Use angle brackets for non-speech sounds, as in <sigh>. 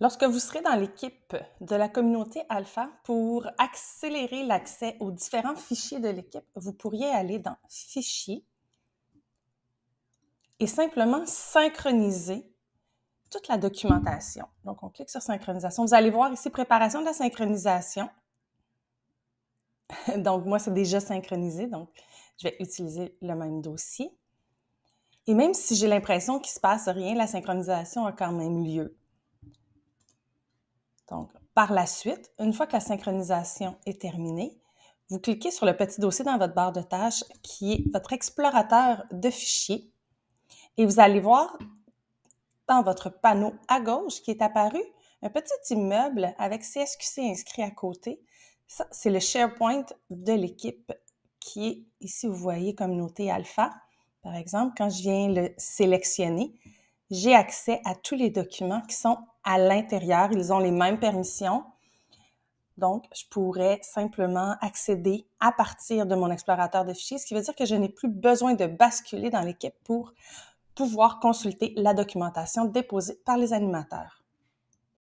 Lorsque vous serez dans l'équipe de la communauté Alpha, pour accélérer l'accès aux différents fichiers de l'équipe, vous pourriez aller dans Fichiers et simplement synchroniser toute la documentation. Donc, on clique sur Synchronisation. Vous allez voir ici Préparation de la synchronisation. <laughs> donc, moi, c'est déjà synchronisé, donc je vais utiliser le même dossier. Et même si j'ai l'impression qu'il ne se passe rien, la synchronisation a quand même lieu. Donc, par la suite, une fois que la synchronisation est terminée, vous cliquez sur le petit dossier dans votre barre de tâches qui est votre explorateur de fichiers et vous allez voir dans votre panneau à gauche qui est apparu un petit immeuble avec CSQC inscrit à côté. Ça, c'est le SharePoint de l'équipe qui est ici, vous voyez, communauté alpha. Par exemple, quand je viens le sélectionner, j'ai accès à tous les documents qui sont à l'intérieur. Ils ont les mêmes permissions. Donc, je pourrais simplement accéder à partir de mon explorateur de fichiers, ce qui veut dire que je n'ai plus besoin de basculer dans l'équipe pour pouvoir consulter la documentation déposée par les animateurs.